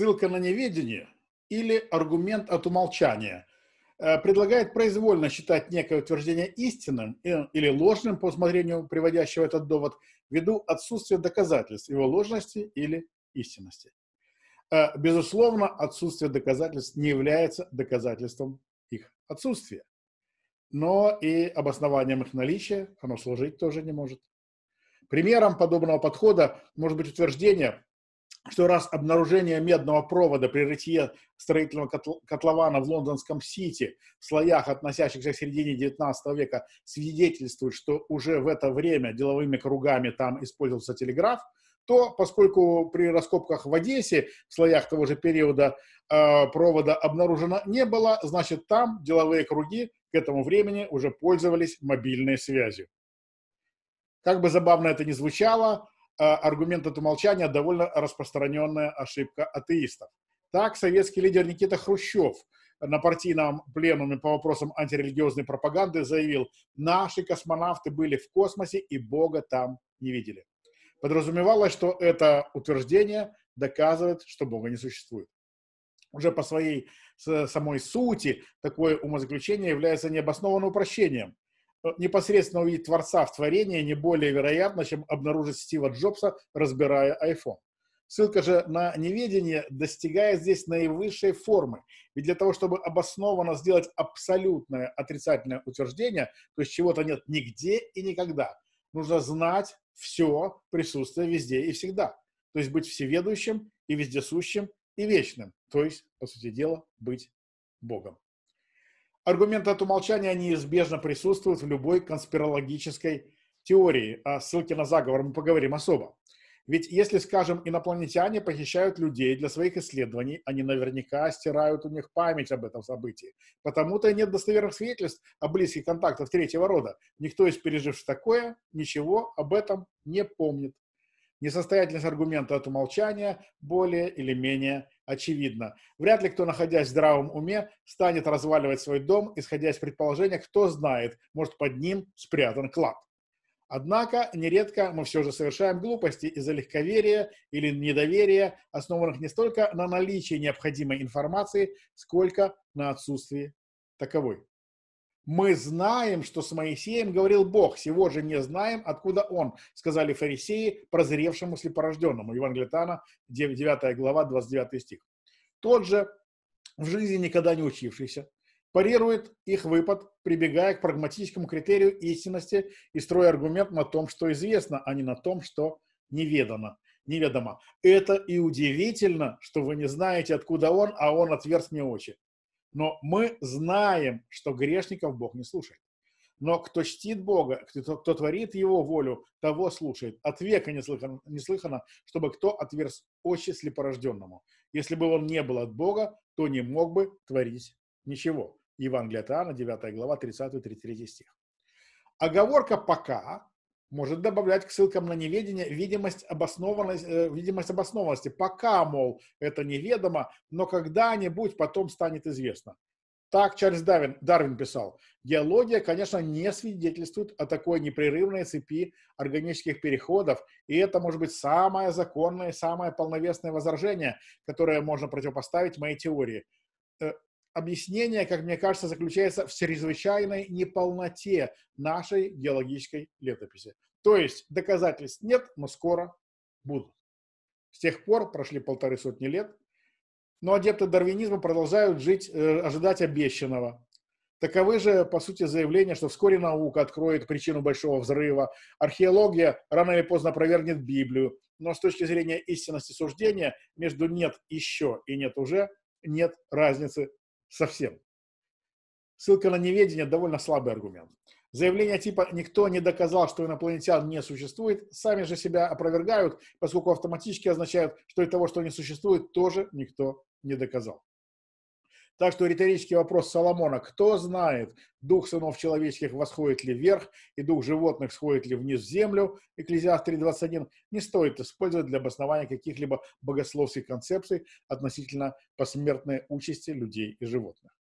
ссылка на неведение или аргумент от умолчания э, предлагает произвольно считать некое утверждение истинным или ложным по усмотрению приводящего этот довод ввиду отсутствия доказательств его ложности или истинности. Э, безусловно, отсутствие доказательств не является доказательством их отсутствия, но и обоснованием их наличия оно служить тоже не может. Примером подобного подхода может быть утверждение, что раз обнаружение медного провода при рытье строительного котл котлована в лондонском Сити в слоях, относящихся к середине 19 века, свидетельствует, что уже в это время деловыми кругами там использовался телеграф, то поскольку при раскопках в Одессе в слоях того же периода э, провода обнаружено не было, значит там деловые круги к этому времени уже пользовались мобильной связью. Как бы забавно это ни звучало, а, аргумент от умолчания – довольно распространенная ошибка атеистов. Так, советский лидер Никита Хрущев на партийном пленуме по вопросам антирелигиозной пропаганды заявил, наши космонавты были в космосе и Бога там не видели. Подразумевалось, что это утверждение доказывает, что Бога не существует. Уже по своей самой сути такое умозаключение является необоснованным упрощением – Э, непосредственно увидеть Творца в творении не более вероятно, чем обнаружить Стива Джобса, разбирая iPhone. Ссылка же на неведение достигает здесь наивысшей формы. Ведь для того, чтобы обоснованно сделать абсолютное отрицательное утверждение, то есть чего-то нет нигде и никогда, нужно знать все присутствие везде и всегда. То есть быть всеведущим и вездесущим и вечным. То есть, по сути дела, быть Богом. Аргумент от умолчания неизбежно присутствует в любой конспирологической теории. О а ссылке на заговор мы поговорим особо. Ведь если, скажем, инопланетяне похищают людей для своих исследований, они наверняка стирают у них память об этом событии. Потому-то и нет достоверных свидетельств о близких контактах третьего рода. Никто из переживших такое ничего об этом не помнит. Несостоятельность аргумента от умолчания более или менее очевидно. Вряд ли кто, находясь в здравом уме, станет разваливать свой дом, исходя из предположения, кто знает, может под ним спрятан клад. Однако нередко мы все же совершаем глупости из-за легковерия или недоверия, основанных не столько на наличии необходимой информации, сколько на отсутствии таковой мы знаем, что с Моисеем говорил Бог, сего же не знаем, откуда он, сказали фарисеи, прозревшему слепорожденному. Евангелие Тана, 9, 9 глава, 29 стих. Тот же, в жизни никогда не учившийся, парирует их выпад, прибегая к прагматическому критерию истинности и строя аргумент на том, что известно, а не на том, что неведомо. неведомо. Это и удивительно, что вы не знаете, откуда он, а он отверст мне очи. Но мы знаем, что грешников Бог не слушает. Но кто чтит Бога, кто, кто творит Его волю, того слушает. От века не слыхано, не слыхано, чтобы кто отверз очи слепорожденному. Если бы он не был от Бога, то не мог бы творить ничего. Евангелие от Иоанна, 9 глава, 30-33 стих. Оговорка «пока» может добавлять к ссылкам на неведение видимость, обоснованность, э, видимость обоснованности. Пока, мол, это неведомо, но когда-нибудь потом станет известно. Так Чарльз Дарвин, Дарвин писал. Геология, конечно, не свидетельствует о такой непрерывной цепи органических переходов, и это может быть самое законное, самое полновесное возражение, которое можно противопоставить моей теории. Э, объяснение, как мне кажется, заключается в чрезвычайной неполноте нашей геологической летописи. То есть доказательств нет, но скоро будут. С тех пор прошли полторы сотни лет, но адепты дарвинизма продолжают жить, э, ожидать обещанного. Таковы же, по сути, заявления, что вскоре наука откроет причину большого взрыва, археология рано или поздно провернет Библию, но с точки зрения истинности суждения между «нет еще» и «нет уже» нет разницы Совсем. Ссылка на неведение – довольно слабый аргумент. Заявления типа «никто не доказал, что инопланетян не существует» сами же себя опровергают, поскольку автоматически означают, что и того, что не существует, тоже никто не доказал. Так что риторический вопрос Соломона, кто знает, дух сынов человеческих восходит ли вверх, и дух животных сходит ли вниз в землю, Экклезиаст 3.21, не стоит использовать для обоснования каких-либо богословских концепций относительно посмертной участи людей и животных.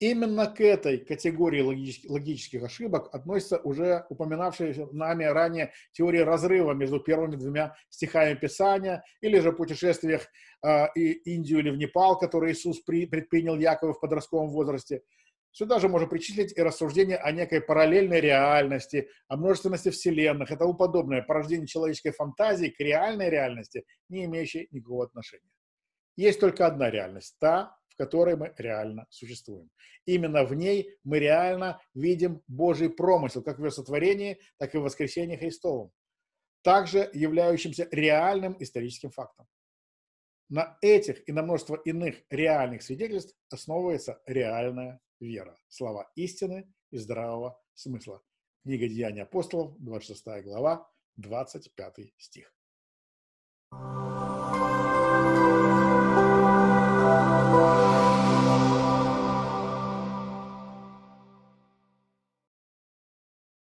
Именно к этой категории логических, ошибок относится уже упоминавшаяся нами ранее теория разрыва между первыми двумя стихами Писания или же путешествиях а, и Индию или в Непал, которые Иисус при, предпринял Якову в подростковом возрасте. Сюда же можно причислить и рассуждение о некой параллельной реальности, о множественности вселенных и тому подобное, порождение человеческой фантазии к реальной реальности, не имеющей никакого отношения. Есть только одна реальность, та, которой мы реально существуем. Именно в ней мы реально видим Божий промысел, как в ее сотворении, так и в воскресении Христовом, также являющимся реальным историческим фактом. На этих и на множество иных реальных свидетельств основывается реальная вера, слова истины и здравого смысла. Книга Деяния апостолов, 26 глава, 25 стих. thank you